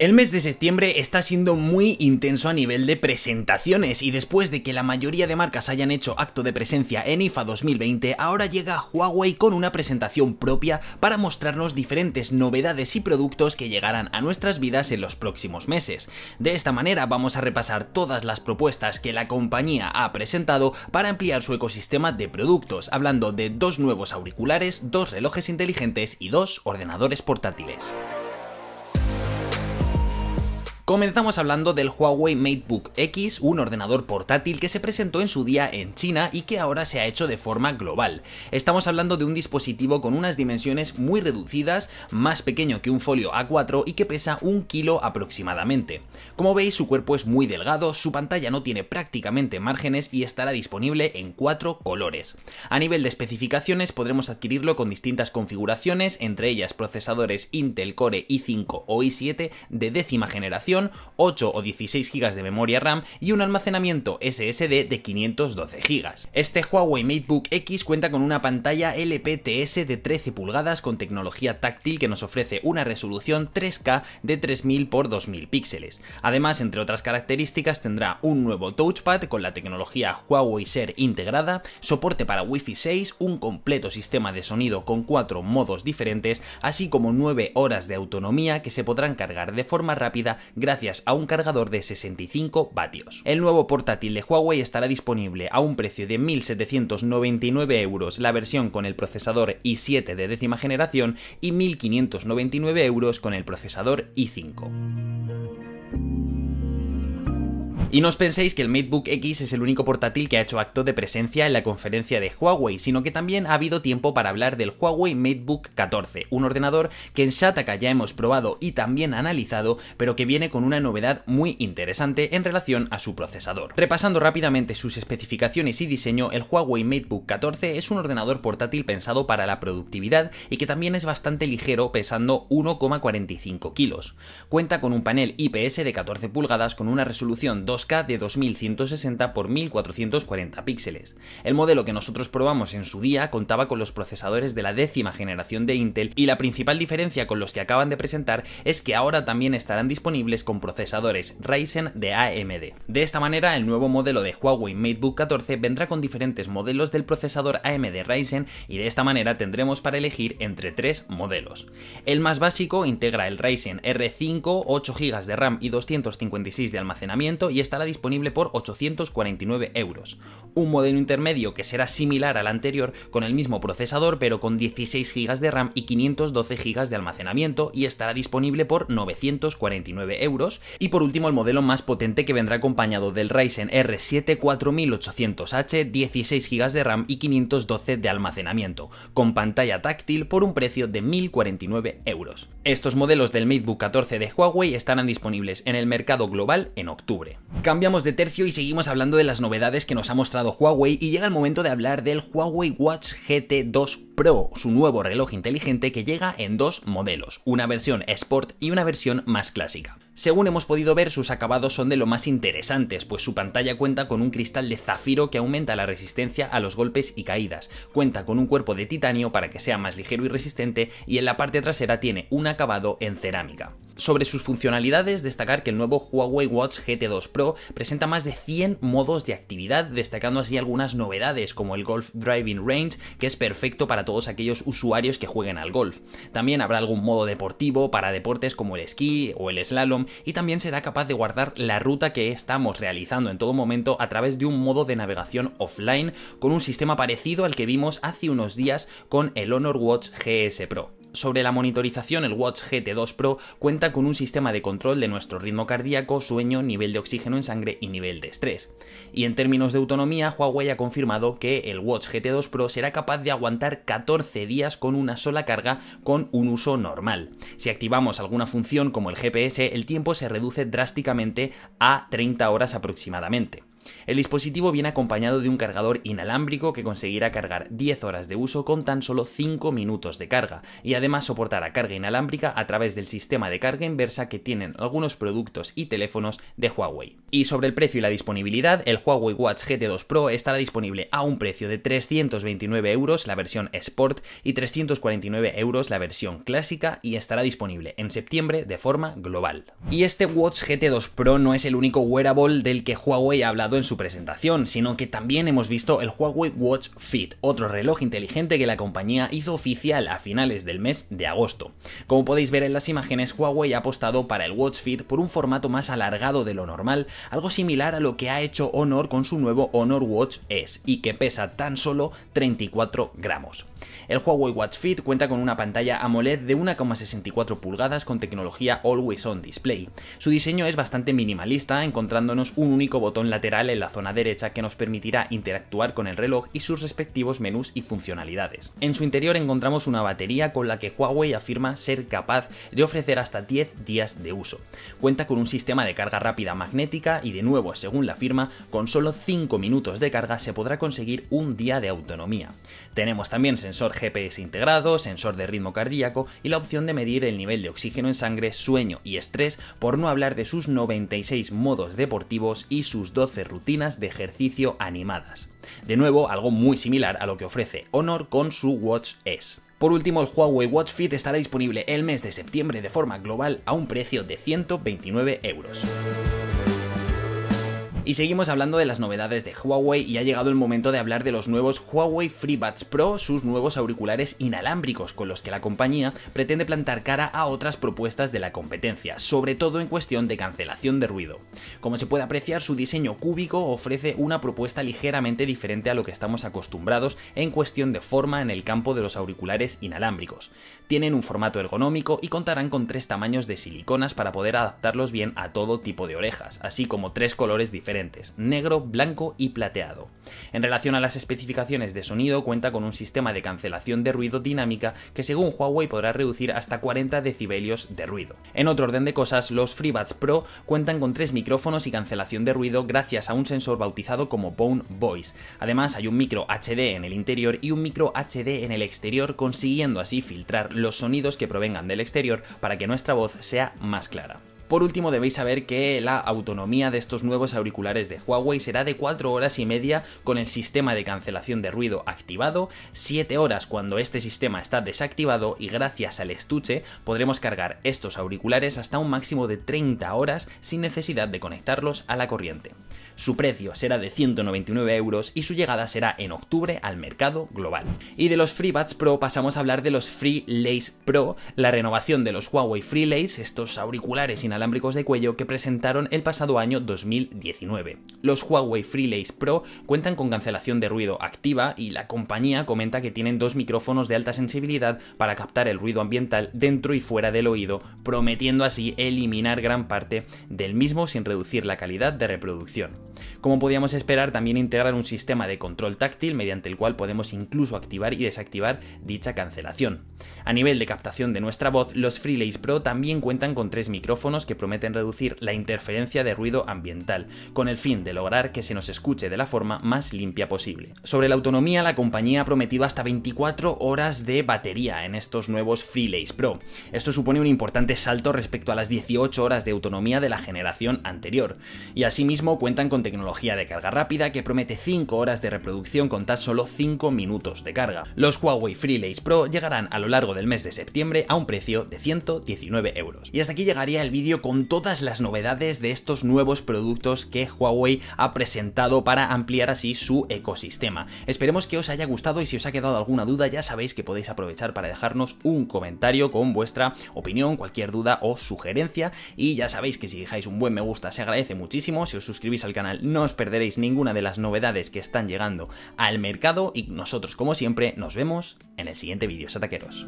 El mes de septiembre está siendo muy intenso a nivel de presentaciones y después de que la mayoría de marcas hayan hecho acto de presencia en IFA 2020, ahora llega Huawei con una presentación propia para mostrarnos diferentes novedades y productos que llegarán a nuestras vidas en los próximos meses. De esta manera vamos a repasar todas las propuestas que la compañía ha presentado para ampliar su ecosistema de productos, hablando de dos nuevos auriculares, dos relojes inteligentes y dos ordenadores portátiles. Comenzamos hablando del Huawei MateBook X, un ordenador portátil que se presentó en su día en China y que ahora se ha hecho de forma global. Estamos hablando de un dispositivo con unas dimensiones muy reducidas, más pequeño que un folio A4 y que pesa un kilo aproximadamente. Como veis, su cuerpo es muy delgado, su pantalla no tiene prácticamente márgenes y estará disponible en cuatro colores. A nivel de especificaciones podremos adquirirlo con distintas configuraciones, entre ellas procesadores Intel Core i5 o i7 de décima generación, 8 o 16 GB de memoria RAM y un almacenamiento SSD de 512 GB. Este Huawei MateBook X cuenta con una pantalla LPTS de 13 pulgadas con tecnología táctil que nos ofrece una resolución 3K de 3000 x 2000 píxeles. Además, entre otras características, tendrá un nuevo touchpad con la tecnología Huawei Ser integrada, soporte para Wi-Fi 6, un completo sistema de sonido con cuatro modos diferentes, así como 9 horas de autonomía que se podrán cargar de forma rápida gracias gracias a un cargador de 65 vatios. El nuevo portátil de Huawei estará disponible a un precio de 1.799 euros la versión con el procesador i7 de décima generación y 1.599 euros con el procesador i5. Y no os penséis que el MateBook X es el único portátil que ha hecho acto de presencia en la conferencia de Huawei, sino que también ha habido tiempo para hablar del Huawei MateBook 14, un ordenador que en Shataka ya hemos probado y también analizado, pero que viene con una novedad muy interesante en relación a su procesador. Repasando rápidamente sus especificaciones y diseño, el Huawei MateBook 14 es un ordenador portátil pensado para la productividad y que también es bastante ligero, pesando 1,45 kilos. Cuenta con un panel IPS de 14 pulgadas con una resolución 2 de 2160 por 1440 píxeles. El modelo que nosotros probamos en su día contaba con los procesadores de la décima generación de Intel y la principal diferencia con los que acaban de presentar es que ahora también estarán disponibles con procesadores Ryzen de AMD. De esta manera, el nuevo modelo de Huawei MateBook 14 vendrá con diferentes modelos del procesador AMD Ryzen y de esta manera tendremos para elegir entre tres modelos. El más básico integra el Ryzen R5, 8 GB de RAM y 256 de almacenamiento y es este estará disponible por 849 euros. Un modelo intermedio que será similar al anterior con el mismo procesador pero con 16 GB de RAM y 512 GB de almacenamiento y estará disponible por 949 euros. Y por último el modelo más potente que vendrá acompañado del Ryzen R7 4800H, 16 GB de RAM y 512 de almacenamiento, con pantalla táctil por un precio de 1049 euros. Estos modelos del MateBook 14 de Huawei estarán disponibles en el mercado global en octubre. Cambiamos de tercio y seguimos hablando de las novedades que nos ha mostrado Huawei y llega el momento de hablar del Huawei Watch GT2 Pro, su nuevo reloj inteligente que llega en dos modelos, una versión Sport y una versión más clásica. Según hemos podido ver, sus acabados son de lo más interesantes, pues su pantalla cuenta con un cristal de zafiro que aumenta la resistencia a los golpes y caídas, cuenta con un cuerpo de titanio para que sea más ligero y resistente y en la parte trasera tiene un acabado en cerámica. Sobre sus funcionalidades, destacar que el nuevo Huawei Watch GT2 Pro presenta más de 100 modos de actividad, destacando así algunas novedades como el Golf Driving Range, que es perfecto para todos aquellos usuarios que jueguen al golf. También habrá algún modo deportivo para deportes como el esquí o el slalom y también será capaz de guardar la ruta que estamos realizando en todo momento a través de un modo de navegación offline con un sistema parecido al que vimos hace unos días con el Honor Watch GS Pro. Sobre la monitorización, el Watch GT2 Pro cuenta con un sistema de control de nuestro ritmo cardíaco, sueño, nivel de oxígeno en sangre y nivel de estrés. Y en términos de autonomía, Huawei ha confirmado que el Watch GT2 Pro será capaz de aguantar 14 días con una sola carga con un uso normal. Si activamos alguna función como el GPS, el tiempo se reduce drásticamente a 30 horas aproximadamente. El dispositivo viene acompañado de un cargador inalámbrico que conseguirá cargar 10 horas de uso con tan solo 5 minutos de carga y además soportará carga inalámbrica a través del sistema de carga inversa que tienen algunos productos y teléfonos de Huawei. Y sobre el precio y la disponibilidad, el Huawei Watch GT2 Pro estará disponible a un precio de 329 euros la versión Sport y 349 euros la versión clásica y estará disponible en septiembre de forma global. Y este Watch GT2 Pro no es el único wearable del que Huawei ha hablado en su presentación, sino que también hemos visto el Huawei Watch Fit, otro reloj inteligente que la compañía hizo oficial a finales del mes de agosto. Como podéis ver en las imágenes, Huawei ha apostado para el Watch Fit por un formato más alargado de lo normal, algo similar a lo que ha hecho Honor con su nuevo Honor Watch S, y que pesa tan solo 34 gramos. El Huawei Watch Fit cuenta con una pantalla AMOLED de 1,64 pulgadas con tecnología Always On Display. Su diseño es bastante minimalista, encontrándonos un único botón lateral en la zona derecha que nos permitirá interactuar con el reloj y sus respectivos menús y funcionalidades. En su interior encontramos una batería con la que Huawei afirma ser capaz de ofrecer hasta 10 días de uso. Cuenta con un sistema de carga rápida magnética y de nuevo, según la firma, con solo 5 minutos de carga se podrá conseguir un día de autonomía. Tenemos también sensor GPS integrado, sensor de ritmo cardíaco y la opción de medir el nivel de oxígeno en sangre, sueño y estrés, por no hablar de sus 96 modos deportivos y sus 12 rutinas de ejercicio animadas. De nuevo, algo muy similar a lo que ofrece Honor con su Watch S. Por último, el Huawei Watch Fit estará disponible el mes de septiembre de forma global a un precio de 129 euros. Y seguimos hablando de las novedades de Huawei y ha llegado el momento de hablar de los nuevos Huawei FreeBuds Pro, sus nuevos auriculares inalámbricos con los que la compañía pretende plantar cara a otras propuestas de la competencia, sobre todo en cuestión de cancelación de ruido. Como se puede apreciar, su diseño cúbico ofrece una propuesta ligeramente diferente a lo que estamos acostumbrados en cuestión de forma en el campo de los auriculares inalámbricos. Tienen un formato ergonómico y contarán con tres tamaños de siliconas para poder adaptarlos bien a todo tipo de orejas, así como tres colores diferentes diferentes, negro, blanco y plateado. En relación a las especificaciones de sonido, cuenta con un sistema de cancelación de ruido dinámica que según Huawei podrá reducir hasta 40 decibelios de ruido. En otro orden de cosas, los FreeBuds Pro cuentan con tres micrófonos y cancelación de ruido gracias a un sensor bautizado como Bone Voice. Además, hay un micro HD en el interior y un micro HD en el exterior, consiguiendo así filtrar los sonidos que provengan del exterior para que nuestra voz sea más clara. Por último, debéis saber que la autonomía de estos nuevos auriculares de Huawei será de 4 horas y media con el sistema de cancelación de ruido activado, 7 horas cuando este sistema está desactivado y gracias al estuche podremos cargar estos auriculares hasta un máximo de 30 horas sin necesidad de conectarlos a la corriente. Su precio será de 199 euros y su llegada será en octubre al mercado global. Y de los FreeBuds Pro pasamos a hablar de los FreeLace Pro, la renovación de los Huawei FreeLace, estos auriculares alámbricos de cuello que presentaron el pasado año 2019. Los Huawei FreeLace Pro cuentan con cancelación de ruido activa y la compañía comenta que tienen dos micrófonos de alta sensibilidad para captar el ruido ambiental dentro y fuera del oído, prometiendo así eliminar gran parte del mismo sin reducir la calidad de reproducción. Como podíamos esperar, también integran un sistema de control táctil mediante el cual podemos incluso activar y desactivar dicha cancelación. A nivel de captación de nuestra voz, los FreeLace Pro también cuentan con tres micrófonos que prometen reducir la interferencia de ruido ambiental, con el fin de lograr que se nos escuche de la forma más limpia posible. Sobre la autonomía, la compañía ha prometido hasta 24 horas de batería en estos nuevos Freelays Pro. Esto supone un importante salto respecto a las 18 horas de autonomía de la generación anterior. Y asimismo cuentan con tecnología de carga rápida que promete 5 horas de reproducción con tan solo 5 minutos de carga. Los Huawei Freelays Pro llegarán a lo largo del mes de septiembre a un precio de 119 euros. Y hasta aquí llegaría el vídeo con todas las novedades de estos nuevos productos que Huawei ha presentado para ampliar así su ecosistema. Esperemos que os haya gustado y si os ha quedado alguna duda ya sabéis que podéis aprovechar para dejarnos un comentario con vuestra opinión, cualquier duda o sugerencia y ya sabéis que si dejáis un buen me gusta se agradece muchísimo, si os suscribís al canal no os perderéis ninguna de las novedades que están llegando al mercado y nosotros como siempre nos vemos en el siguiente vídeo, sataqueros.